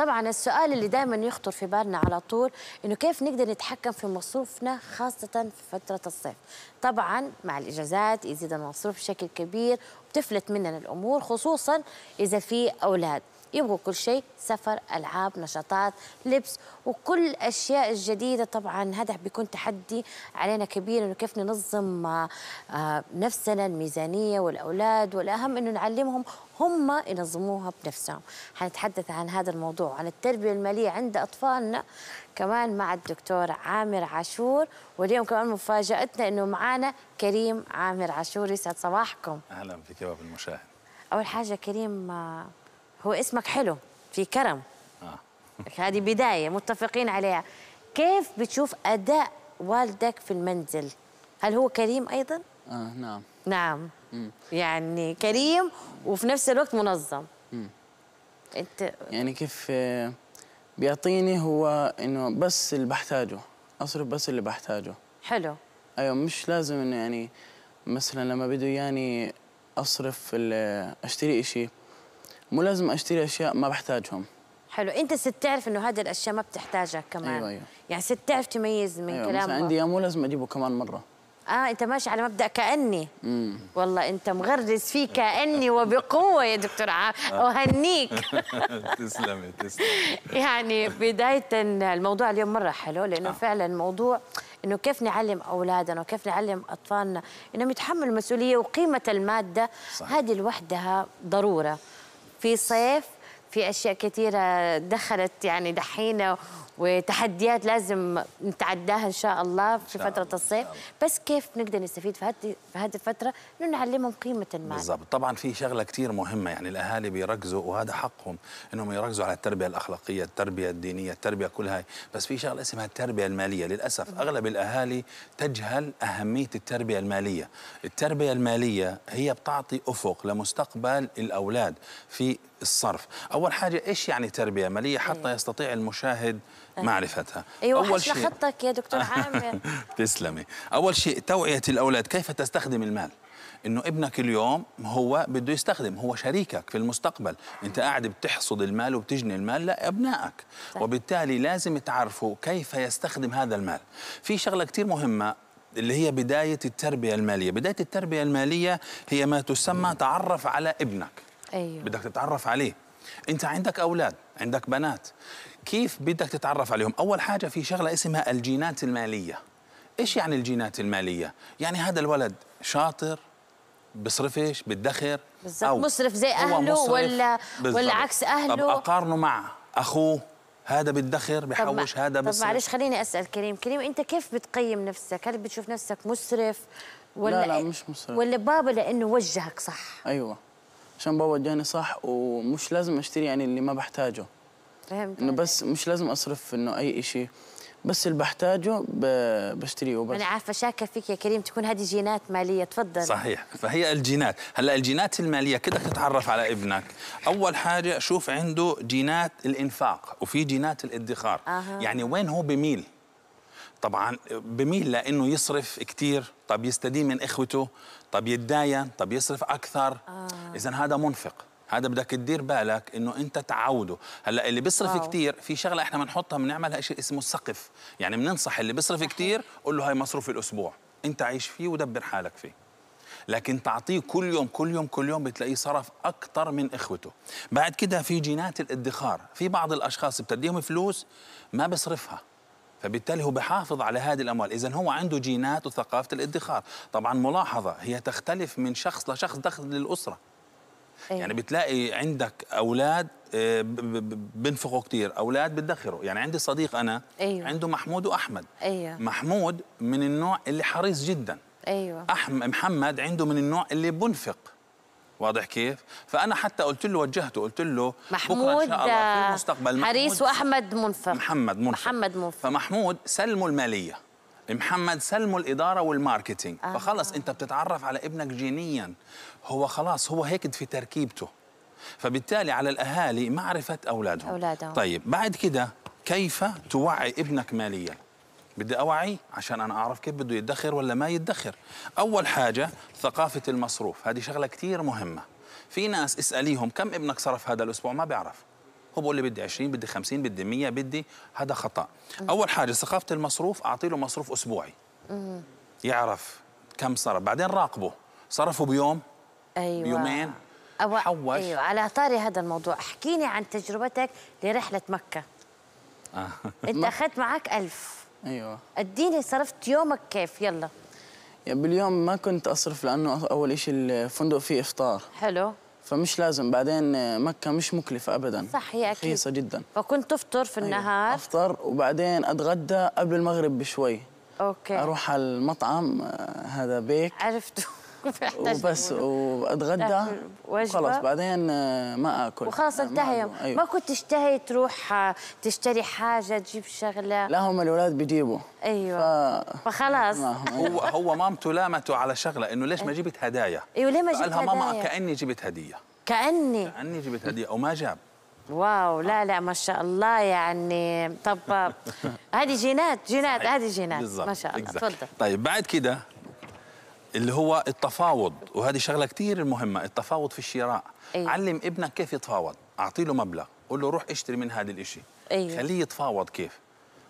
طبعا السؤال اللي دائما يخطر في بالنا على طول انه كيف نقدر نتحكم في مصروفنا خاصه في فتره الصيف طبعا مع الاجازات يزيد المصروف بشكل كبير وتفلت مننا الامور خصوصا اذا في اولاد يبغوا كل شيء سفر العاب نشاطات لبس وكل الاشياء الجديده طبعا هذا بيكون تحدي علينا كبير انه كيف ننظم آه، نفسنا الميزانيه والاولاد والاهم انه نعلمهم هم ينظموها بنفسهم حنتحدث عن هذا الموضوع عن التربيه الماليه عند اطفالنا كمان مع الدكتور عامر عاشور واليوم كمان مفاجاتنا انه معانا كريم عامر عاشور يسعد صباحكم اهلا فيك يا باب المشاهد اول حاجه كريم آه، هو اسمك حلو في كرم آه. هذه بداية متفقين عليها كيف بتشوف أداء والدك في المنزل هل هو كريم أيضا؟ آه نعم نعم مم. يعني كريم وفي نفس الوقت منظم مم. انت يعني كيف آه، بيعطيني هو انه بس اللي بحتاجه اصرف بس اللي بحتاجه حلو ايوه مش لازم انه يعني مثلا لما بده يعني اصرف آه، اشتري شيء مو لازم اشتري اشياء ما بحتاجهم حلو انت ست تعرف انه هذه الاشياء ما بتحتاجها كمان ايوه ايوه يعني ست تعرف تميز من أيوة كلامك عندي عندي مو لازم اجيبه كمان مره اه انت ماشي على مبدا كاني مم. والله انت مغرس فيه كاني وبقوه يا دكتور عام اهنيك تسلمي تسلمي يعني بدايه الموضوع اليوم مره حلو لانه آه. فعلا موضوع انه كيف نعلم اولادنا وكيف نعلم اطفالنا انهم يتحملوا المسؤوليه وقيمه الماده صح. هذه لوحدها ضروره في صيف في اشياء كثيره دخلت يعني دحين وتحديات لازم نتعداها ان شاء الله في شاء فتره الصيف بس كيف نقدر نستفيد في هذه في هذه الفتره انه نعلمهم قيمه المال بالضبط طبعا في شغله كثير مهمه يعني الاهالي بيركزوا وهذا حقهم انهم يركزوا على التربيه الاخلاقيه التربيه الدينيه التربيه كل هاي بس في شغله اسمها التربيه الماليه للاسف اغلب الاهالي تجهل اهميه التربيه الماليه التربيه الماليه هي بتعطي افق لمستقبل الاولاد في الصرف أول حاجة إيش يعني تربية مالية حتى يستطيع المشاهد أه. معرفتها أيوة أول شيء خطك يا دكتور عامر تسلمي أول شيء توعية الأولاد كيف تستخدم المال انه ابنك اليوم هو بده يستخدم هو شريكك في المستقبل انت قاعد بتحصد المال وبتجني المال لابنائك وبالتالي لازم تعرفوا كيف يستخدم هذا المال في شغله كثير مهمه اللي هي بدايه التربيه الماليه بدايه التربيه الماليه هي ما تسمى تعرف على ابنك أيوه. بدك تتعرف عليه انت عندك اولاد عندك بنات كيف بدك تتعرف عليهم اول حاجه في شغله اسمها الجينات الماليه ايش يعني الجينات الماليه يعني هذا الولد شاطر بصرفش بيدخر بالظبط مصرف زي اهله مصرف ولا بالزبط. ولا عكس اهله طب اقارنه مع اخوه هذا بتدخر بحوش هذا بس طب معلش خليني اسال كريم كريم انت كيف بتقيم نفسك هل بتشوف نفسك مسرف ولا لا لا مش مسرف ولا بابا لانه وجهك صح ايوه عشان بابا اداني صح ومش لازم اشتري يعني اللي ما بحتاجه فهمت انه بس مش لازم اصرف انه اي شيء بس اللي بحتاجه بشتريه وبس انا يعني عارفه شاكه فيك يا كريم تكون هذه جينات ماليه تفضل صحيح فهي الجينات هلا الجينات الماليه كده تتعرف على ابنك اول حاجه شوف عنده جينات الانفاق وفي جينات الادخار أه. يعني وين هو بميل طبعا بميل لانه يصرف كثير طب يستدين من اخوته طب يتداين طب يصرف اكثر آه. اذا هذا منفق هذا بدك تدير بالك انه انت تعوده هلا اللي بيصرف كثير في شغله احنا بنحطها بنعملها شيء اسمه السقف يعني بننصح اللي بيصرف كثير قول له هاي مصروف الاسبوع انت عيش فيه ودبر حالك فيه لكن تعطيه كل يوم كل يوم كل يوم بتلاقيه صرف اكثر من اخوته بعد كده في جينات الادخار في بعض الاشخاص بتديهم فلوس ما بصرفها فبالتالي هو بحافظ على هذه الاموال اذا هو عنده جينات وثقافه الادخار طبعا ملاحظه هي تختلف من شخص لشخص دخل للاسره أيه. يعني بتلاقي عندك اولاد آه، بنفقوا كثير اولاد بتدخروا يعني عندي صديق انا أيوة. عنده محمود واحمد أيوة. محمود من النوع اللي حريص جدا ايوه أحم محمد عنده من النوع اللي بنفق واضح كيف؟ فأنا حتى قلت له وجهته قلت له محمود بكرة إن شاء الله في آه، المستقبل حريص وأحمد منفر محمد منفر محمد منفر فمحمود سلموا المالية محمد سلموا الإدارة والماركتينج آه. فخلص أنت بتتعرف على ابنك جينيا هو خلاص هو هيك في تركيبته فبالتالي على الأهالي معرفة أولادهم, أولادهم. طيب بعد كده كيف توعي ابنك ماليا بدي اوعي عشان انا اعرف كيف بده يدخر ولا ما يدخر اول حاجه ثقافه المصروف هذه شغله كثير مهمه في ناس اساليهم كم ابنك صرف هذا الاسبوع ما بيعرف هو بقول لي بدي 20 بدي 50 بدي 100 بدي هذا خطا اول حاجه ثقافه المصروف اعطي له مصروف اسبوعي يعرف كم صرف بعدين راقبه صرفه بيوم ايوه يومين أو... حوش ايوه على طاري هذا الموضوع احكيني عن تجربتك لرحله مكه آه. انت اخذت معك ألف ايوه اديني صرفت يومك كيف يلا يعني باليوم ما كنت اصرف لانه اول شيء الفندق فيه افطار حلو فمش لازم بعدين مكة مش مكلفة أبدا صح هي أكيد رخيصة جدا فكنت تفطر في أيوة. النهار أيوة. أفطر وبعدين أتغدى قبل المغرب بشوي أوكي أروح على المطعم آه، هذا بيك عرفته كنت محتاجه وبس واتغدى خلاص بعدين آه، ما اكل وخلاص آه، انتهى ما, أيوه. ما كنت تشتهي تروح آه، تشتري حاجه تجيب شغله لا هم الاولاد بيجيبوا ايوه ف... فخلاص هو هو مامته لامته على شغله انه ليش ما إيه. جبت هدايا ايوه ليه ما جبت هدايا ماما كاني جبت هديه كاني كاني جبت هديه وما جاب واو لا لا ما شاء الله يعني طب هذه جينات جينات هذه جينات ما شاء الله تفضل طيب بعد كده اللي هو التفاوض وهذه شغله كثير مهمه التفاوض في الشراء أيه؟ علم ابنك كيف يتفاوض اعطي له مبلغ قول له روح اشتري من هذا الشيء أيه؟ خليه يتفاوض كيف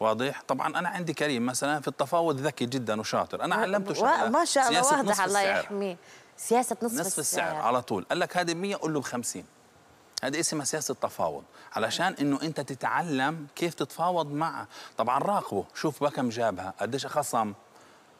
واضح طبعا انا عندي كريم مثلا في التفاوض ذكي جدا وشاطر انا علمته شغله ما شاء الله واضح الله يحميه سياسه نصف, نصف السعر. السعر على طول قال لك هذه 100 قول له ب 50 هذه اسمها سياسه التفاوض علشان انه انت تتعلم كيف تتفاوض معه طبعا راقبه شوف بكم جابها قديش خصم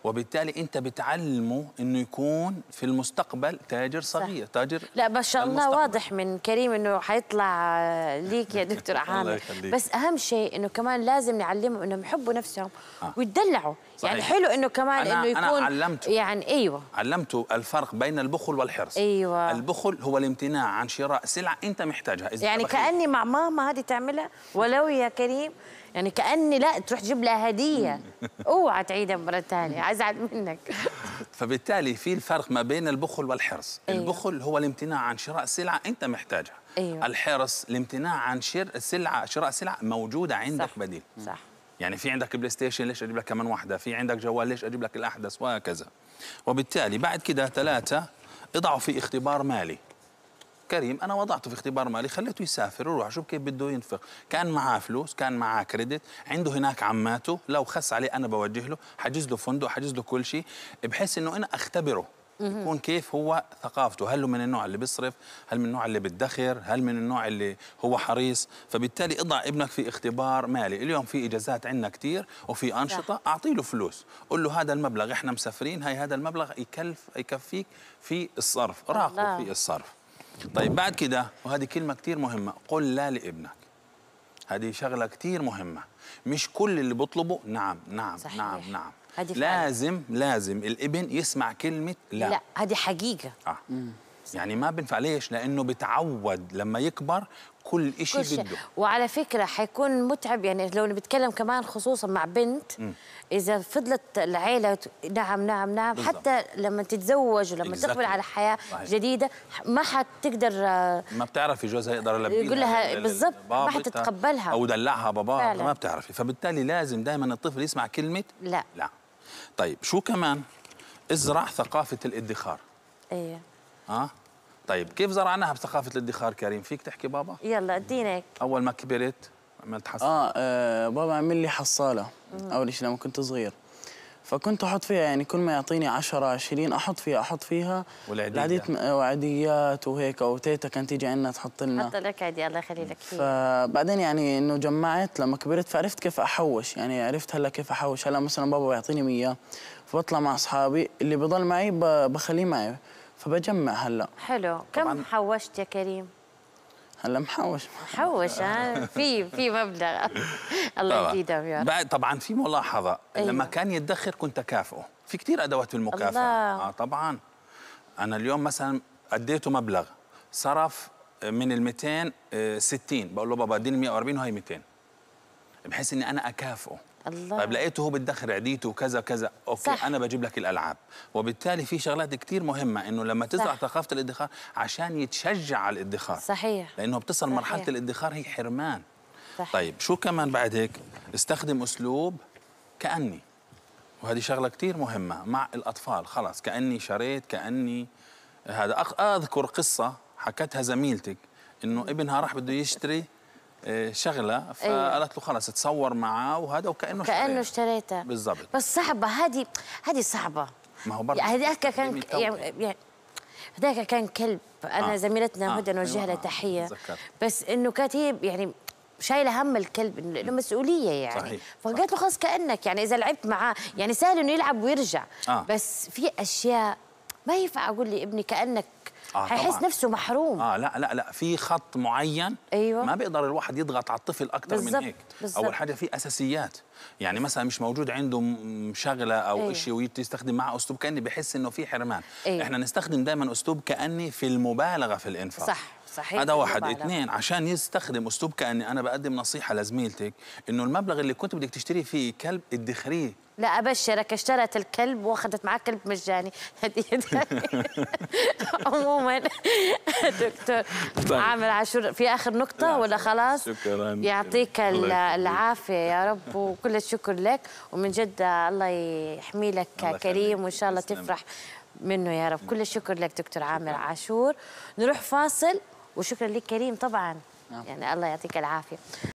وبالتالي انت بتعلمه انه يكون في المستقبل تاجر صغير صح. تاجر لا ما شاء الله واضح من كريم انه حيطلع ليك يا دكتور اعاني بس اهم شيء انه كمان لازم نعلمه انهم يحبوا نفسهم آه. ويتدلعوا يعني صحيح. يعني حلو انه كمان انه يكون أنا علمته يعني ايوه علمته الفرق بين البخل والحرص ايوه البخل هو الامتناع عن شراء سلعه انت محتاجها إذا يعني كاني مع ماما هذه تعملها ولو يا كريم يعني كاني لا تروح تجيب لها هديه اوعى تعيدها مره ثانيه ازعل منك فبالتالي في الفرق ما بين البخل والحرص أيوه. البخل هو الامتناع عن شراء سلعه انت محتاجها أيوه. الحرص الامتناع عن شراء سلعه شراء سلعه موجوده عندك صح. بديل صح يعني في عندك بلاي ستيشن ليش اجيب لك كمان واحده في عندك جوال ليش اجيب لك الاحدث وهكذا وبالتالي بعد كده ثلاثه اضعوا في اختبار مالي كريم انا وضعته في اختبار مالي خليته يسافر ويروح شوف كيف بده ينفق كان معاه فلوس كان معاه كريدت عنده هناك عماته لو خس عليه انا بوجه له حجز له فندق حجز له كل شيء بحيث انه انا اختبره يكون كيف هو ثقافته هل هو من النوع اللي بيصرف هل من النوع اللي بيدخر هل من النوع اللي هو حريص فبالتالي اضع ابنك في اختبار مالي اليوم في اجازات عندنا كثير وفي انشطه اعطي له فلوس قول له هذا المبلغ احنا مسافرين هي هذا المبلغ يكلف يكفيك في الصرف راقب في الصرف طيب بعد كده وهذه كلمة كتير مهمة قل لا لابنك هذه شغلة كتير مهمة مش كل اللي بطلبه نعم نعم صحيح. نعم نعم لازم لازم الابن يسمع كلمة لا لا هذه حقيقة آه. يعني ما بنفع ليش؟ لأنه بتعود لما يكبر كل شيء بده وعلى فكره حيكون متعب يعني لو بنتكلم كمان خصوصا مع بنت م. اذا فضلت العيله نعم نعم نعم بالزبط. حتى لما تتزوج ولما تقبل على حياه صحيح. جديده ما حتقدر آه، ما بتعرفي جوزها يقدر يلبيها يقول لها بالضبط ما حتتقبلها او دلعها بابا ما بتعرفي فبالتالي لازم دائما الطفل يسمع كلمه لا لا طيب شو كمان ازرع ثقافه الادخار ايه اه طيب كيف زرعناها بثقافه الادخار كريم فيك تحكي بابا يلا ادينك اول ما كبرت عملت حصاله آه, آه بابا عمل لي حصاله اول شيء لما كنت صغير فكنت احط فيها يعني كل ما يعطيني 10 20 احط فيها احط فيها والعيديات آه، وعيديات وهيك وتيتا كانت تيجي عندنا تحط لنا حط لك عيدي الله يخلي لك فبعدين يعني انه جمعت لما كبرت فعرفت كيف احوش يعني عرفت هلا كيف احوش هلا مثلا بابا بيعطيني 100 فبطلع مع اصحابي اللي بضل معي بخليه معي فبجمع هلا حلو كم حوشت يا كريم هلا محوش محوش في في مبلغ الله يزيدهم يا رب طبعا في ملاحظه أيوه. لما كان يدخر كنت اكافئه في كثير ادوات المكافاه الله. اه طبعا انا اليوم مثلا اديته مبلغ صرف من ال 260 آه، بقول له بابا اديني 140 وهي 200 بحيث اني انا اكافئه الله طيب لقيته هو بتدخل عديته وكذا كذا اوكي صح. انا بجيب لك الالعاب وبالتالي في شغلات كثير مهمه انه لما تزرع ثقافه الادخار عشان يتشجع على الادخار صحيح لانه بتصل صحيح. مرحله الادخار هي حرمان صحيح. طيب شو كمان بعد هيك استخدم اسلوب كاني وهذه شغله كثير مهمه مع الاطفال خلاص كاني شريت كاني هذا اذكر قصه حكتها زميلتك انه ابنها راح بده يشتري آه، شغله إيه. فقالت له خلص اتصور معاه وهذا وكانه كانه اشتريتها بالضبط بس صعبه هذه هذه صعبه ما هو برضه يعني هذاك كان يعني،, يعني هذاك كان كلب انا آه. زميلتنا آه. هدى نوجه أيوة. لها تحيه آه. بس انه كانت هي يعني شايله هم الكلب انه مسؤوليه يعني صحيح. فقالت له خلص كانك يعني اذا لعبت معاه يعني سهل انه يلعب ويرجع آه. بس في اشياء ما ينفع اقول لابني كانك آه هيحس نفسه محروم اه لا لا لا في خط معين أيوة. ما بيقدر الواحد يضغط على الطفل اكثر من هيك بالزبط. اول حاجه في اساسيات يعني مثلا مش موجود عنده شغله او أيوة. شيء ويستخدم معه اسلوب كاني بحس انه في حرمان أيوة. احنا نستخدم دائما اسلوب كاني في المبالغه في الانفاق صح صحيح هذا واحد اثنين عشان يستخدم اسلوب كاني انا بقدم نصيحه لزميلتك انه المبلغ اللي كنت بدك تشتري فيه كلب ادخريه لا ابشرك اشترت الكلب واخذت معاه كلب مجاني هديه عموما دكتور طيب. عامر عاشور في اخر نقطه نعم. ولا خلاص شكرا يعطيك العافيه يا رب وكل الشكر لك ومن جد الله يحمي لك الله كريم وان شاء الله تفرح منه يا رب كل الشكر لك دكتور عامر عاشور نروح فاصل وشكرا لك كريم طبعا نعم. يعني الله يعطيك العافيه